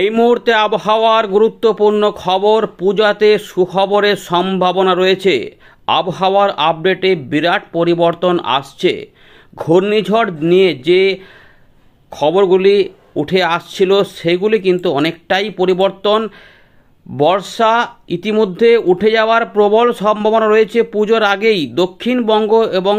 এই মুহূর্তে আবহাওয়ার গুরুত্বপূর্ণ খবর পূজাতে সুখবরের সম্ভাবনা রয়েছে আবহাওয়ার আপডেটে বিরাট পরিবর্তন আসছে ঘূর্ণিঝড় নিয়ে যে খবরগুলি উঠে আসছিল সেগুলি কিন্তু অনেকটাই পরিবর্তন বর্ষা ইতিমধ্যে উঠে যাওয়ার প্রবল সম্ভাবনা রয়েছে পুজোর আগেই দক্ষিণবঙ্গ এবং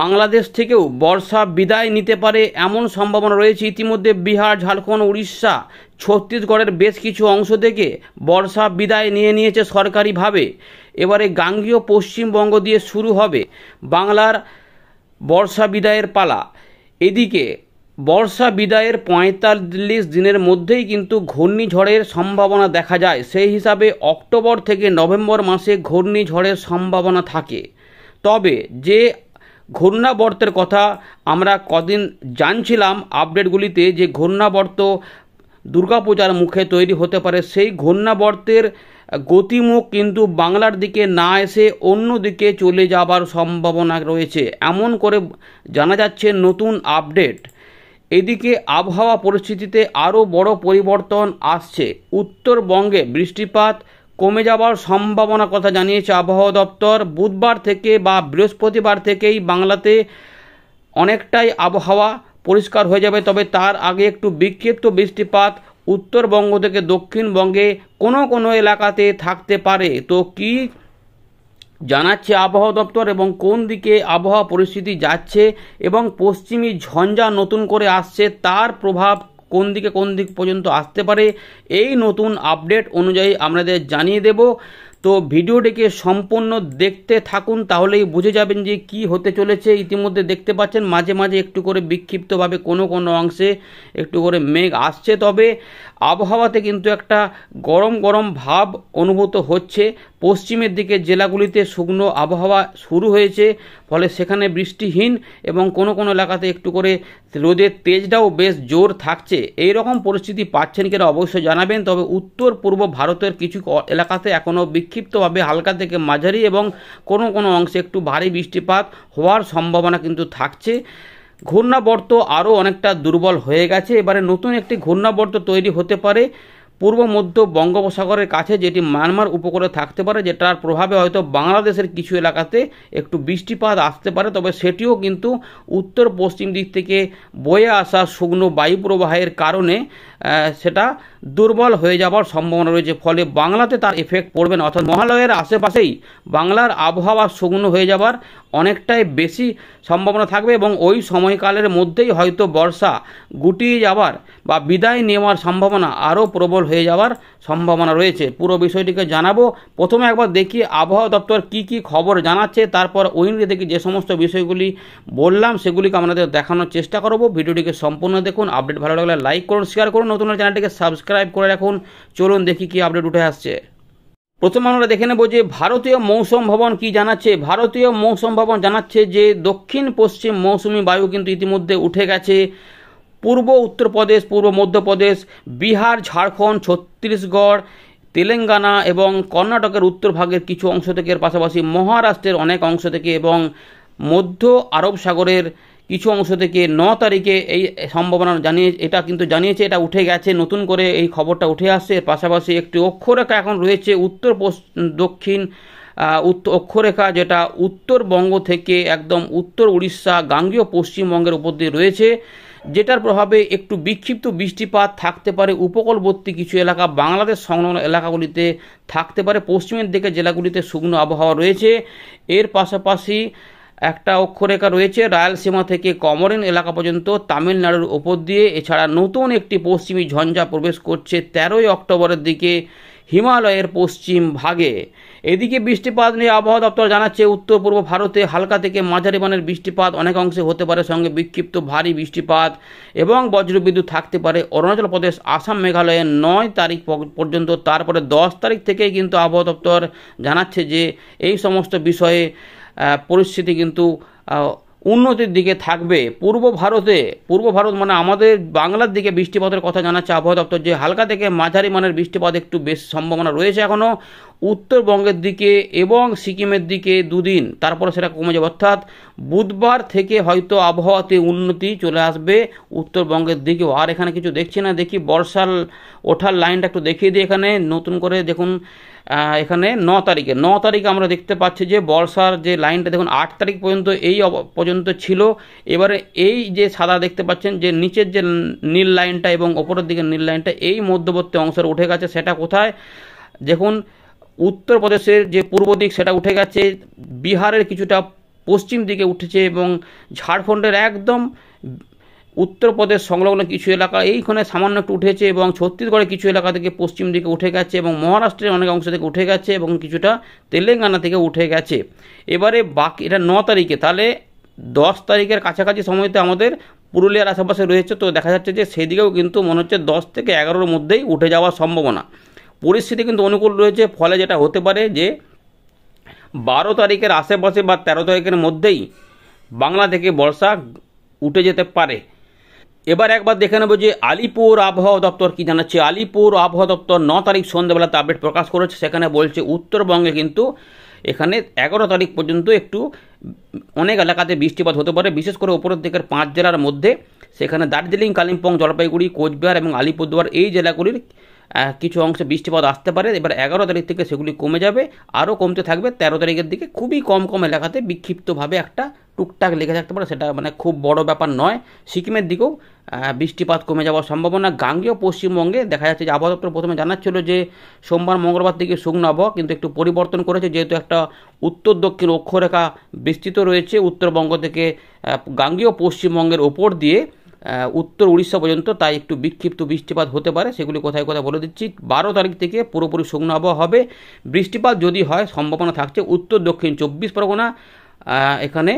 বাংলাদেশ থেকেও বর্ষা বিদায় নিতে পারে এমন সম্ভাবনা রয়েছে ইতিমধ্যে বিহার ঝাড়খণ্ড উড়িষ্যা ছত্তিশগড়ের বেশ কিছু অংশ থেকে বর্ষা বিদায় নিয়ে নিয়েছে সরকারিভাবে এবারে গাঙ্গীয় পশ্চিমবঙ্গ দিয়ে শুরু হবে বাংলার বর্ষা বিদায়ের পালা এদিকে বর্ষা বিদায়ের পঁয়তাল্লিশ দিনের মধ্যেই কিন্তু ঘূর্ণিঝড়ের সম্ভাবনা দেখা যায় সেই হিসাবে অক্টোবর থেকে নভেম্বর মাসে ঘূর্ণিঝড়ের সম্ভাবনা থাকে তবে যে ঘূর্ণাবর্তের কথা আমরা কদিন জানছিলাম আপডেটগুলিতে যে ঘূর্ণাবর্ত দুর্গাপূজার মুখে তৈরি হতে পারে সেই ঘূর্ণাবর্তের গতিমুখ কিন্তু বাংলার দিকে না এসে অন্য দিকে চলে যাবার সম্ভাবনা রয়েছে এমন করে জানা যাচ্ছে নতুন আপডেট এদিকে আবহাওয়া পরিস্থিতিতে আরও বড় পরিবর্তন আসছে উত্তরবঙ্গে বৃষ্টিপাত কমে যাওয়ার সম্ভাবনা কথা জানিয়েছে আবহাওয়া দপ্তর বুধবার থেকে বা বৃহস্পতিবার থেকেই বাংলাতে অনেকটাই আবহাওয়া পরিষ্কার হয়ে যাবে তবে তার আগে একটু বিক্ষিপ্ত বৃষ্টিপাত উত্তরবঙ্গ থেকে দক্ষিণবঙ্গে কোনো কোনো এলাকাতে থাকতে পারে তো কি জানাচ্ছে আবহাওয়া দপ্তর এবং কোন দিকে আবহাওয়া পরিস্থিতি যাচ্ছে এবং পশ্চিমী ঝঞ্ঝা নতুন করে আসছে তার প্রভাব কোন দিকে কোন দিক পর্যন্ত আসতে পারে এই নতুন আপডেট অনুযায়ী আপনাদের জানিয়ে দেব তো ভিডিওটিকে সম্পূর্ণ দেখতে থাকুন তাহলেই বুঝে যাবেন যে কি হতে চলেছে ইতিমধ্যে দেখতে পাচ্ছেন মাঝে মাঝে একটু করে বিক্ষিপ্তভাবে কোনো কোনো অংশে একটু করে মেঘ আসছে তবে আবহাওয়াতে কিন্তু একটা গরম গরম ভাব অনুভূত হচ্ছে পশ্চিমের দিকে জেলাগুলিতে শুকনো আবহাওয়া শুরু হয়েছে ফলে সেখানে বৃষ্টিহীন এবং কোনো কোনো এলাকাতে একটু করে রোদের তেজটাও বেশ জোর থাকছে এই রকম পরিস্থিতি পাচ্ছেন কিনা অবশ্যই জানাবেন তবে উত্তর পূর্ব ভারতের কিছু এলাকাতে এখনও বিক্ষিপ্তভাবে হালকা থেকে মাঝারি এবং কোনো কোনো অংশে একটু ভারী বৃষ্টিপাত হওয়ার সম্ভাবনা কিন্তু থাকছে ঘূর্ণাবর্ত আরও অনেকটা দুর্বল হয়ে গেছে এবারে নতুন একটি ঘূর্ণাবর্ত তৈরি হতে পারে পূর্ব মধ্য বঙ্গোপসাগরের কাছে যেটি মায়ানমার উপকূলে থাকতে পারে যেটার প্রভাবে হয়তো বাংলাদেশের কিছু এলাকাতে একটু বৃষ্টিপাত আসতে পারে তবে সেটিও কিন্তু উত্তর পশ্চিম দিক থেকে বয়ে আসা শুকনো বায়ুপ্রবাহের কারণে সেটা দুর্বল হয়ে যাওয়ার সম্ভাবনা রয়েছে ফলে বাংলাতে তার এফেক্ট পড়বে না অর্থাৎ মহালয়ের আশেপাশেই বাংলার আবহাওয়া শুকনো হয়ে যাবার অনেকটাই বেশি সম্ভাবনা থাকবে এবং ওই সময়কালের মধ্যেই হয়তো বর্ষা গুটিয়ে যাওয়ার বা বিদায় নেওয়ার সম্ভাবনা আরও প্রবল হয়ে যাওয়ার সম্ভাবনা রয়েছে পুরো বিষয়টিকে জানাবো প্রথমে একবার দেখি আবহাওয়া দপ্তর কি কি খবর জানাচ্ছে তারপর ওইনরে দেখি যে সমস্ত বিষয়গুলি বললাম সেগুলিকে আপনাদের দেখানোর চেষ্টা করব ভিডিওটিকে সম্পূর্ণ দেখুন আপডেট ভালো লাগলে লাইক করুন শেয়ার করুন নতুন চ্যানেলটিকে সাবস্ক্রাইব করে রাখুন চলুন দেখি কি আপডেট উঠে আসছে প্রথম আমরা দেখে নেব যে ভারতীয় মৌসুম ভবন কি জানাচ্ছে ভারতীয় মৌসুম ভবন জানাচ্ছে যে দক্ষিণ পশ্চিম মৌসুমি বায়ু কিন্তু ইতিমধ্যে উঠে গেছে পূর্ব উত্তরপ্রদেশ পূর্ব মধ্যপ্রদেশ বিহার ঝাড়খণ্ড ছত্তিশগড় তেলেঙ্গানা এবং কর্ণাটকের উত্তর ভাগের কিছু অংশ থেকে পাশাপাশি মহারাষ্ট্রের অনেক অংশ থেকে এবং মধ্য আরব সাগরের কিছু অংশ থেকে ন তারিখে এই সম্ভাবনা জানিয়ে এটা কিন্তু জানিয়েছে এটা উঠে গেছে নতুন করে এই খবরটা উঠে আসছে এর পাশাপাশি একটি অক্ষরেখা এখন রয়েছে উত্তর দক্ষিণ অক্ষরেখা যেটা উত্তরবঙ্গ থেকে একদম উত্তর উড়িষ্যা গাঙ্গীয় পশ্চিমবঙ্গের উপর দিয়ে রয়েছে যেটার প্রভাবে একটু বিক্ষিপ্ত বৃষ্টিপাত থাকতে পারে উপকূলবর্তী কিছু এলাকা বাংলাদেশ সংলগ্ন এলাকাগুলিতে থাকতে পারে পশ্চিমের দিকে জেলাগুলিতে শুকনো আবহাওয়া রয়েছে এর পাশাপাশি একটা অক্ষরেখা রয়েছে রায়ালসীমা থেকে কমরেন এলাকা পর্যন্ত তামিলনাড়ুর ওপর দিয়ে এছাড়া নতুন একটি পশ্চিমী ঝঞ্ঝা প্রবেশ করছে তেরোই অক্টোবরের দিকে হিমালয়ের পশ্চিম ভাগে এদিকে বৃষ্টিপাত নিয়ে আবহাওয়া দপ্তর জানাচ্ছে উত্তর পূর্ব ভারতে হালকা থেকে মাঝারি মানের বৃষ্টিপাত অনেক অংশে হতে পারে সঙ্গে বিক্ষিপ্ত ভারী বৃষ্টিপাত এবং বজ্রবিদ্যুৎ থাকতে পারে অরুণাচল প্রদেশ আসাম মেঘালয়ে নয় তারিখ পর্যন্ত তারপরে দশ তারিখ থেকেই কিন্তু আবহাওয়া দপ্তর জানাচ্ছে যে এই সমস্ত বিষয়ে পরিস্থিতি কিন্তু উন্নতির দিকে থাকবে পূর্ব ভারতে পূর্ব ভারত মানে আমাদের বাংলার দিকে বৃষ্টিপাতের কথা জানাচ্ছে আবহাওয়া দপ্তর যে হালকা থেকে মাঝারি মানের বৃষ্টিপাত একটু বেশ সম্ভাবনা রয়েছে এখনও উত্তরবঙ্গের দিকে এবং সিকিমের দিকে দুদিন তারপরে সেটা কমে যাবে অর্থাৎ বুধবার থেকে হয়তো আবহাওয়াতে উন্নতি চলে আসবে উত্তরবঙ্গের দিকেও আর এখানে কিছু দেখছি না দেখি বর্ষার ওঠার লাইনটা একটু দেখিয়ে দিই এখানে নতুন করে দেখুন এখানে ন তারিখে ন তারিখে আমরা দেখতে পাচ্ছি যে বর্ষার যে লাইনটা দেখুন আট তারিখ পর্যন্ত এই পর্যন্ত ছিল এবারে এই যে সাদা দেখতে পাচ্ছেন যে নিচের যে নীল লাইনটা এবং ওপরের দিকে নীল লাইনটা এই মধ্যবর্তী অংশের উঠে গেছে সেটা কোথায় দেখুন উত্তরপ্রদেশের যে পূর্ব দিক সেটা উঠে গেছে বিহারের কিছুটা পশ্চিম দিকে উঠেছে এবং ঝাড়খণ্ডের একদম উত্তরপ্রদেশ সংলগ্ন কিছু এলাকা এইখানে সামান্য একটু উঠেছে এবং ছত্তিশগড়ে কিছু এলাকা থেকে পশ্চিম দিকে উঠে গেছে এবং মহারাষ্ট্রের অনেক অংশ থেকে উঠে গেছে এবং কিছুটা তেলেঙ্গানা থেকে উঠে গেছে এবারে বাকি এটা ন তারিখে তাহলে দশ তারিখের কাছাকাছি সময়তে আমাদের পুরুলিয়ার আশেপাশে রয়েছে তো দেখা যাচ্ছে যে সেদিকেও কিন্তু মনে হচ্ছে দশ থেকে এগারোর মধ্যেই উঠে যাওয়ার সম্ভাবনা পরিস্থিতি কিন্তু অনুকূল রয়েছে ফলে যেটা হতে পারে যে বারো তারিখের আশেপাশে বা তেরো তারিখের মধ্যেই বাংলা থেকে বর্ষা উঠে যেতে পারে এবার একবার দেখে নেব যে আলিপুর আবহাওয়া দপ্তর কি জানাচ্ছে আলিপুর আবহাওয়া দপ্তর ন তারিখ সন্ধ্যাবেলাতে আপডেট প্রকাশ করেছে সেখানে বলছে উত্তরবঙ্গে কিন্তু এখানে এগারো তারিখ পর্যন্ত একটু অনেক এলাকাতে বৃষ্টিপাত হতে পারে বিশেষ করে উপরের দিকের পাঁচ জেলার মধ্যে সেখানে দার্জিলিং কালিম্পং জলপাইগুড়ি কোচবিহার এবং আলিপুরদুয়ার এই জেলাগুলির কিছু অংশে বৃষ্টিপাত আসতে পারে এবার এগারো তারিখ থেকে সেগুলি কমে যাবে আরও কমতে থাকবে তেরো তারিখের দিকে খুবই কম কম এলাকাতে বিক্ষিপ্তভাবে একটা টুকটাক লেগে থাকতে পারে সেটা মানে খুব বড় ব্যাপার নয় সিকিমের দিকেও বৃষ্টিপাত কমে যাওয়ার সম্ভাবনা গাঙ্গেয় পশ্চিমবঙ্গে দেখা যাচ্ছে যে আবহাওয়া দপ্তর প্রথমে জানাচ্ছিল যে সোমবার মঙ্গলবার থেকে শুকনো আবহাওয়া কিন্তু একটু পরিবর্তন করেছে যেহেতু একটা উত্তর দক্ষিণ অক্ষরেখা বিস্তৃত রয়েছে উত্তরবঙ্গ থেকে গাঙ্গেয় পশ্চিমবঙ্গের ওপর দিয়ে উত্তর উড়িষ্যা পর্যন্ত তাই একটু বিক্ষিপ্ত বৃষ্টিপাত হতে পারে সেগুলি কোথায় কোথায় বলে দিচ্ছি বারো তারিখ থেকে পুরোপুরি শুকনো আবহাওয়া হবে বৃষ্টিপাত যদি হয় সম্ভাবনা থাকছে উত্তর দক্ষিণ চব্বিশ পরগনা এখানে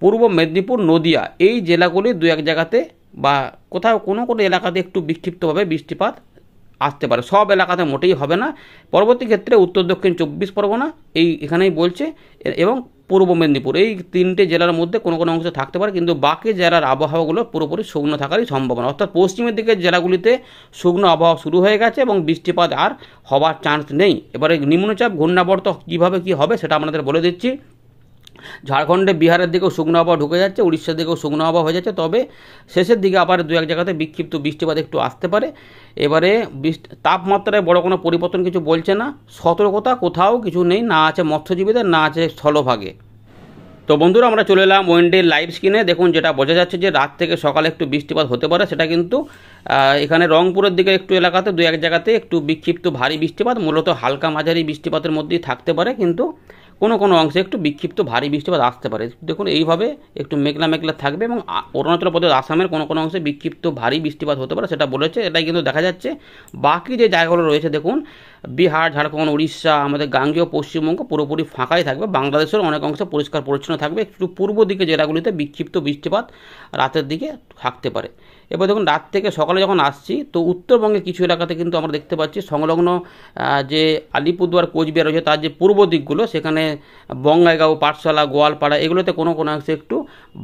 পূর্ব মেদিনীপুর নদিয়া এই জেলাগুলি দু এক জায়গাতে বা কোথাও কোনো কোনো এলাকাতে একটু বিক্ষিপ্তভাবে বৃষ্টিপাত আসতে পারে সব এলাকাতে মোটেই হবে না পরবর্তী ক্ষেত্রে উত্তর দক্ষিণ চব্বিশ পরগনা এই এখানেই বলছে এবং পূর্ব মেদিনীপুর এই তিনটে জেলার মধ্যে কোনো কোনো অংশ থাকতে পারে কিন্তু বাকি জেলার আবহাওয়াগুলো পুরোপুরি শুকনো থাকারই সম্ভাবনা অর্থাৎ পশ্চিমের দিকের জেলাগুলিতে শুকনো আবহাওয়া শুরু হয়ে গেছে এবং বৃষ্টিপাত আর হওয়ার চান্স নেই এবারে নিম্নচাপ ঘূর্ণাবর্ত কীভাবে কী হবে সেটা আপনাদের বলে দিচ্ছি ঝাড়খণ্ডে বিহারের দিকেও শুকনো আবহাওয়া ঢুকে যাচ্ছে উড়িষ্যার দিকেও শুকনো আবহাওয়া হয়ে যাচ্ছে তবে শেষের দিকে আবার দু এক জায়গাতে বিক্ষিপ্ত বৃষ্টিপাত একটু আসতে পারে এবারে তাপমাত্রায় বড় কোনো পরিবর্তন কিছু বলছে না সতর্কতা কোথাও কিছু নেই না আছে মৎস্যজীবীদের না আছে স্থলভাগে তো বন্ধুরা আমরা চলে এলাম ওয়েনডে লাইভ স্ক্রিনে দেখুন যেটা বোঝা যাচ্ছে যে রাত থেকে সকালে একটু বৃষ্টিপাত হতে পারে সেটা কিন্তু এখানে রংপুরের দিকে একটু এলাকাতে দু এক জায়গাতে একটু বিক্ষিপ্ত ভারী বৃষ্টিপাত মূলত হালকা মাঝারি বৃষ্টিপাতের মধ্যেই থাকতে পারে কিন্তু কোনো কোনো অংশে একটু বিক্ষিপ্ত ভারী বৃষ্টিপাত আসতে পারে দেখুন এইভাবে একটু মেঘলা মেঘলা থাকবে এবং অরুণাচল প্রদেশ আসামের কোনো কোনো অংশে বিক্ষিপ্ত ভারী বৃষ্টিপাত হতে পারে সেটা বলেছে এটাই কিন্তু দেখা যাচ্ছে বাকি যে জায়গাগুলো রয়েছে দেখুন বিহার ঝাড়খণ্ড উড়িষ্যা আমাদের গাঙ্গেয় পশ্চিমবঙ্গ পুরোপুরি ফাঁকাই থাকবে বাংলাদেশের অনেক অংশে পরিষ্কার পরিচ্ছন্ন থাকবে একটু পূর্ব দিকে জেলাগুলিতে বিক্ষিপ্ত বৃষ্টিপাত রাতের দিকে থাকতে পারে এবার দেখুন রাত থেকে সকালে যখন আসছি তো উত্তরবঙ্গে কিছু এলাকাতে কিন্তু আমরা দেখতে পাচ্ছি সংলগ্ন যে আলিপুরদুয়ার কোচবিহার রয়েছে তার যে পূর্ব দিকগুলো সেখানে বঙ্গাইগাঁও পাঠশালা গোয়ালপাড়া এগুলোতে কোনো কোনো অংশে একটু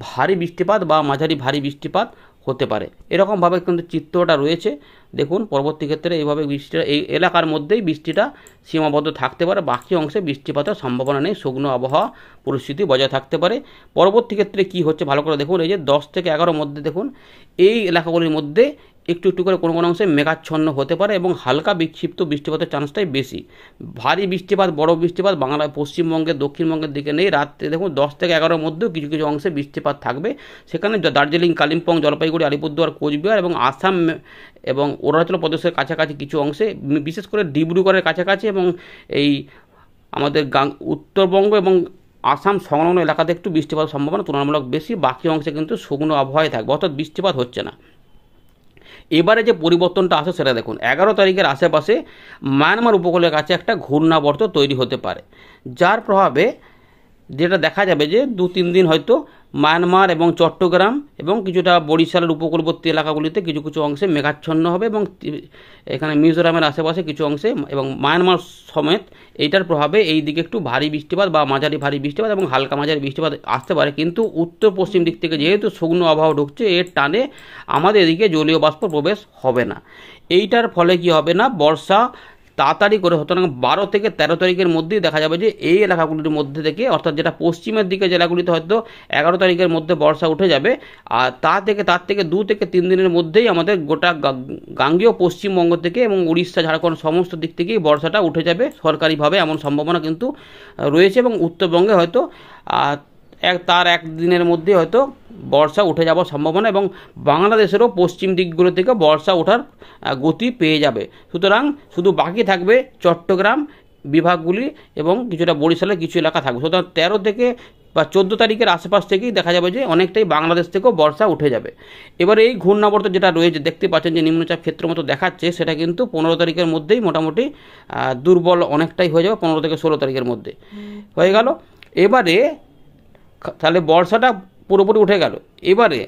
ভারী বৃষ্টিপাত বা মাঝারি ভারী বৃষ্টিপাত হতে পারে এরকমভাবে কিন্তু চিত্রটা রয়েছে দেখুন পরবর্তী ক্ষেত্রে এইভাবে বৃষ্টিটা এই এলাকার মধ্যেই বৃষ্টিটা সীমাবদ্ধ থাকতে পারে বাকি অংশে বৃষ্টিপাতের সম্ভাবনা নেই শুকনো আবহাওয়া পরিস্থিতি বজায় থাকতে পারে পরবর্তী ক্ষেত্রে কি হচ্ছে ভালো করে দেখুন এই যে দশ থেকে এগারোর মধ্যে দেখুন এই এলাকাগুলির মধ্যে একটু একটু করে কোনো কোনো অংশে মেঘাচ্ছন্ন হতে পারে এবং হালকা বিক্ষিপ্ত বৃষ্টিপাতের চান্সটাই বেশি ভারী বৃষ্টিপাত বড় বৃষ্টিপাত বাংলা পশ্চিমবঙ্গের দক্ষিণবঙ্গের দিকে নেই রাত্রে দেখুন দশ থেকে এগারোর মধ্যেও কিছু কিছু অংশে বৃষ্টিপাত থাকবে সেখানে দার্জিলিং কালিম্পং জলপাইগুড়ি আলিপুরদুয়ার কোচবিহার এবং আসাম এবং অরুণাচল প্রদেশের কাছাকাছি কিছু অংশে বিশেষ করে ডিব্রুগড়ের কাছাকাছি এবং এই আমাদের গাং উত্তরবঙ্গ এবং আসাম সংলগ্ন এলাকাতে একটু বৃষ্টিপাত সম্ভাবনা তুলনামূলক বেশি বাকি অংশে কিন্তু শুকনো আবহাওয়ায় থাকবে অর্থাৎ বৃষ্টিপাত হচ্ছে না এবারে যে পরিবর্তনটা আসে সেটা দেখুন এগারো তারিখের আশেপাশে মায়ানমার উপকূলের কাছে একটা ঘূর্ণাবর্ত তৈরি হতে পারে যার প্রভাবে যেটা দেখা যাবে যে দু তিন দিন হয়তো মায়ানমার এবং চট্টগ্রাম এবং কিছুটা বরিশালের উপকূলবর্তী এলাকাগুলিতে কিছু কিছু অংশে মেঘাচ্ছন্ন হবে এবং এখানে মিজোরামের আশেপাশে কিছু অংশে এবং মায়ানমার সমেত এইটার প্রভাবে এই দিকে একটু ভারী বৃষ্টিপাত বা মাঝারি ভারী বৃষ্টিপাত এবং হালকা মাঝারি বৃষ্টিপাত আসতে পারে কিন্তু উত্তর পশ্চিম দিক থেকে যেহেতু শুকনো আবহাওয়া ঢুকছে এর টানে আমাদের এদিকে জলীয় বাষ্প প্রবেশ হবে না এইটার ফলে কি হবে না বর্ষা তাড়াতাড়ি করে সুতরাং বারো থেকে তেরো তারিখের মধ্যেই দেখা যাবে যে এই এলাকাগুলির মধ্যে থেকে অর্থাৎ যেটা পশ্চিমের দিকে জেলাগুলিতে হয়তো এগারো তারিখের মধ্যে বর্ষা উঠে যাবে আর তা থেকে তার থেকে দু থেকে তিন দিনের মধ্যেই আমাদের গোটা গাঙ্গীয় পশ্চিমবঙ্গ থেকে এবং উড়িষ্যা ঝাড়খণ্ড সমস্ত দিক থেকেই বর্ষাটা উঠে যাবে সরকারিভাবে এমন সম্ভাবনা কিন্তু রয়েছে এবং উত্তরবঙ্গে হয়তো এক তার একদিনের মধ্যে হয়তো বর্ষা উঠে যাওয়ার সম্ভাবনা এবং বাংলাদেশেরও পশ্চিম দিকগুলো থেকে বর্ষা ওঠার গতি পেয়ে যাবে সুতরাং শুধু বাকি থাকবে চট্টগ্রাম বিভাগগুলি এবং কিছুটা বরিশালের কিছু এলাকা থাকবে সুতরাং তেরো থেকে বা চোদ্দো তারিখের আশেপাশ থেকেই দেখা যাবে যে অনেকটাই বাংলাদেশ থেকেও বর্ষা উঠে যাবে এবার এই ঘূর্ণাবর্ত যেটা রয়েছে দেখতে পাচ্ছেন যে নিম্নচাপ ক্ষেত্র মতো দেখাচ্ছে সেটা কিন্তু পনেরো তারিখের মধ্যেই মোটামুটি দুর্বল অনেকটাই হয়ে যাবে পনেরো থেকে ষোলো তারিখের মধ্যে হয়ে গেল এবারে তাহলে বর্ষাটা পুরোপুরি উঠে গেল এবারে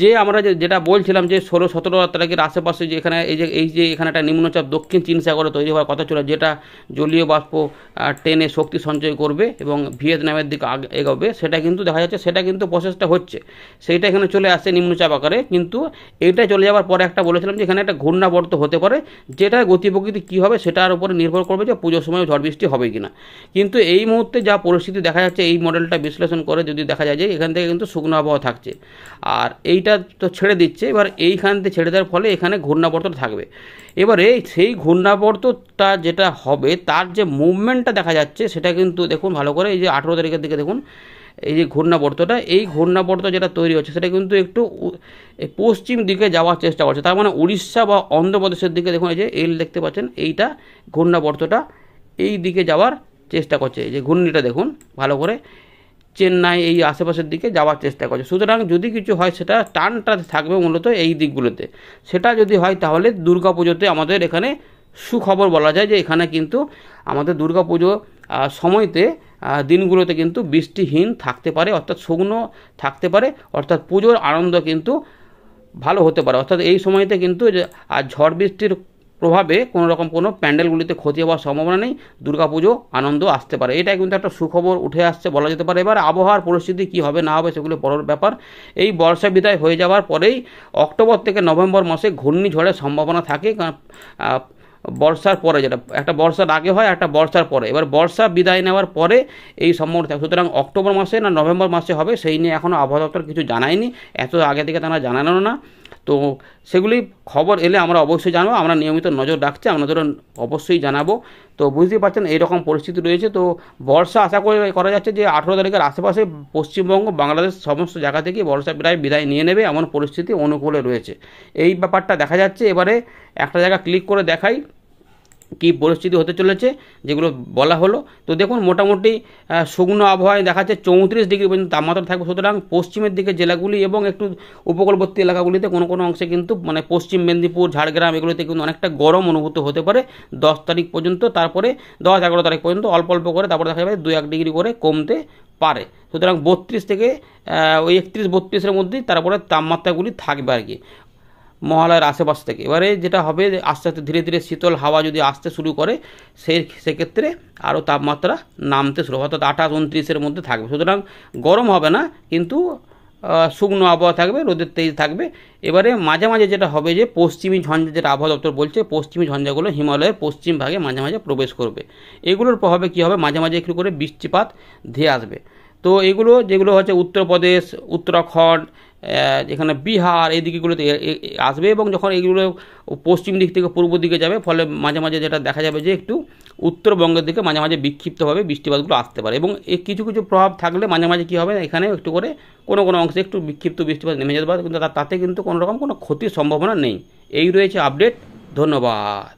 যে আমরা যে যেটা বলছিলাম যে ষোলো সতেরো তারিখের আশেপাশে যে এখানে এই যে এই যে এখানে একটা নিম্নচাপ দক্ষিণ চীন সাগরে তৈরি হওয়ার কথা ছিল যেটা জলীয় বাষ্প টেনে শক্তি সঞ্চয় করবে এবং ভিয়েতনামের দিকে এগোবে সেটা কিন্তু দেখা যাচ্ছে সেটা কিন্তু প্রসেসটা হচ্ছে সেইটা এখানে চলে আসে নিম্নচাপ আকারে কিন্তু এটা চলে যাওয়ার পরে একটা বলেছিলাম যে এখানে একটা ঘূর্ণাবর্ত হতে পারে যেটা গতি প্রকৃতি কী হবে সেটার উপরে নির্ভর করবে যে পুজোর সময় ঝড় বৃষ্টি হবে কি না কিন্তু এই মুহূর্তে যা পরিস্থিতি দেখা যাচ্ছে এই মডেলটা বিশ্লেষণ করে যদি দেখা যায় যে এখান থেকে কিন্তু শুকনো আবহাওয়া থাকছে আর এই এইটা তো ছেড়ে দিচ্ছে এবার এইখান থেকে ছেড়ে দেওয়ার ফলে এখানে ঘূর্ণাবর্ত থাকবে এবারে সেই ঘূর্ণাবর্তটা যেটা হবে তার যে মুভমেন্টটা দেখা যাচ্ছে সেটা কিন্তু দেখুন ভালো করে এই যে আঠেরো তারিখের দিকে দেখুন এই যে ঘূর্ণাবর্তটা এই ঘূর্ণাবর্ত যেটা তৈরি হচ্ছে সেটা কিন্তু একটু পশ্চিম দিকে যাওয়ার চেষ্টা করছে তার মানে উড়িষ্যা বা অন্ধ্রপ্রদেশের দিকে দেখুন এই যে এল দেখতে পাচ্ছেন এইটা ঘূর্ণাবর্তটা এই দিকে যাওয়ার চেষ্টা করছে এই যে ঘূর্ণিটা দেখুন ভালো করে চেন্নাই এই আশেপাশের দিকে যাওয়ার চেষ্টা করছে সুতরাং যদি কিছু হয় সেটা টানটা থাকবে মূলত এই দিকগুলোতে সেটা যদি হয় তাহলে দুর্গাপুজোতে আমাদের এখানে সুখবর বলা যায় যে এখানে কিন্তু আমাদের দুর্গাপুজো সময়তে দিনগুলোতে কিন্তু বৃষ্টিহীন থাকতে পারে অর্থাৎ শুকনো থাকতে পারে অর্থাৎ পুজোর আনন্দ কিন্তু ভালো হতে পারে অর্থাৎ এই সময়তে কিন্তু আর ঝড় বৃষ্টির প্রভাবে কোনো রকম কোনো প্যান্ডেলগুলিতে ক্ষতি হওয়ার সম্ভাবনা নেই দুর্গাপুজো আনন্দ আসতে পারে এটা কিন্তু একটা সুখবর উঠে আসছে বলা যেতে পারে এবার আবহাওয়ার পরিস্থিতি কী হবে না হবে সেগুলো বড় ব্যাপার এই বর্ষা বিদায় হয়ে যাওয়ার পরেই অক্টোবর থেকে নভেম্বর মাসে ঘূর্ণিঝড়ের সম্ভাবনা থাকে কারণ বর্ষার পরে যেটা একটা বর্ষার আগে হয় একটা বর্ষার পরে এবার বর্ষা বিদায় নেওয়ার পরে এই সম্ভাবনা থাকে সুতরাং অক্টোবর মাসে না নভেম্বর মাসে হবে সেই নিয়ে এখনও আবহাওয়া দপ্তর কিছু জানায়নি এত আগে থেকে তারা জানানো না তো সেগুলি খবর এলে আমরা অবশ্যই জানবো আমরা নিয়মিত নজর রাখছি আপনাদের অবশ্যই জানাবো তো বুঝতেই পারছেন এইরকম পরিস্থিতি রয়েছে তো বর্ষা আশা করে করা যাচ্ছে যে আঠেরো তারিখের আশেপাশে পশ্চিমবঙ্গ বাংলাদেশ সমস্ত জায়গা থেকে বর্ষা প্রায় বিদায় নিয়ে নেবে এমন পরিস্থিতি অনুকূলে রয়েছে এই ব্যাপারটা দেখা যাচ্ছে এবারে একটা জায়গা ক্লিক করে দেখাই কি পরিস্থিতি হতে চলেছে যেগুলো বলা হলো তো দেখুন মোটামুটি শুকনো আবহাওয়ায় দেখা যাচ্ছে চৌত্রিশ ডিগ্রি পর্যন্ত তাপমাত্রা থাকবে সুতরাং পশ্চিমের দিকে জেলাগুলি এবং একটু উপকূলবর্তী এলাকাগুলিতে কোনো কোনো অংশে কিন্তু মানে পশ্চিম মেদিনীপুর ঝাড়গ্রাম এগুলোতে কিন্তু অনেকটা গরম অনুভূত হতে পারে দশ তারিখ পর্যন্ত তারপরে দশ এগারো তারিখ পর্যন্ত অল্প অল্প করে তারপরে দেখা যাবে দু এক ডিগ্রি করে কমতে পারে সুতরাং বত্রিশ থেকে ওই একত্রিশ বত্রিশের মধ্যেই তারপরে তাপমাত্রাগুলি থাকবে আর কি মহালয়ের আশেপাশ থেকে এবারে যেটা হবে আস্তে আস্তে ধীরে ধীরে শীতল হাওয়া যদি আসতে শুরু করে সেই সেক্ষেত্রে আরও তাপমাত্রা নামতে শুরু অর্থাৎ আঠাশ উনত্রিশের মধ্যে থাকবে সুতরাং গরম হবে না কিন্তু শুকনো আবহাওয়া থাকবে রোদের তেজ থাকবে এবারে মাঝে মাঝে যেটা হবে যে পশ্চিমী ঝঞ্ঝা যেটা আবহাওয়া দপ্তর বলছে পশ্চিমী ঝঞ্ঝাগুলো হিমালয়ের পশ্চিম ভাগে মাঝে মাঝে প্রবেশ করবে এগুলোর প্রভাবে কী হবে মাঝে মাঝে একটু করে বৃষ্টিপাত ধেয়ে আসবে তো এগুলো যেগুলো হচ্ছে উত্তরপ্রদেশ উত্তরাখণ্ড এখানে বিহার এই দিকগুলোতে আসবে এবং যখন এইগুলো পশ্চিম দিক থেকে পূর্ব দিকে যাবে ফলে মাঝে মাঝে যেটা দেখা যাবে যে একটু উত্তরবঙ্গের দিকে মাঝে মাঝে বিক্ষিপ্তভাবে বৃষ্টিপাতগুলো আসতে পারে এবং এই কিছু কিছু প্রভাব থাকলে মাঝে মাঝে কী হবে এখানে একটু করে কোনো কোনো অংশে একটু বিক্ষিপ্ত বৃষ্টিপাত নেমে যেতে পারে কিন্তু তাতে কিন্তু কোনো রকম কোনো ক্ষতির সম্ভাবনা নেই এই রয়েছে আপডেট ধন্যবাদ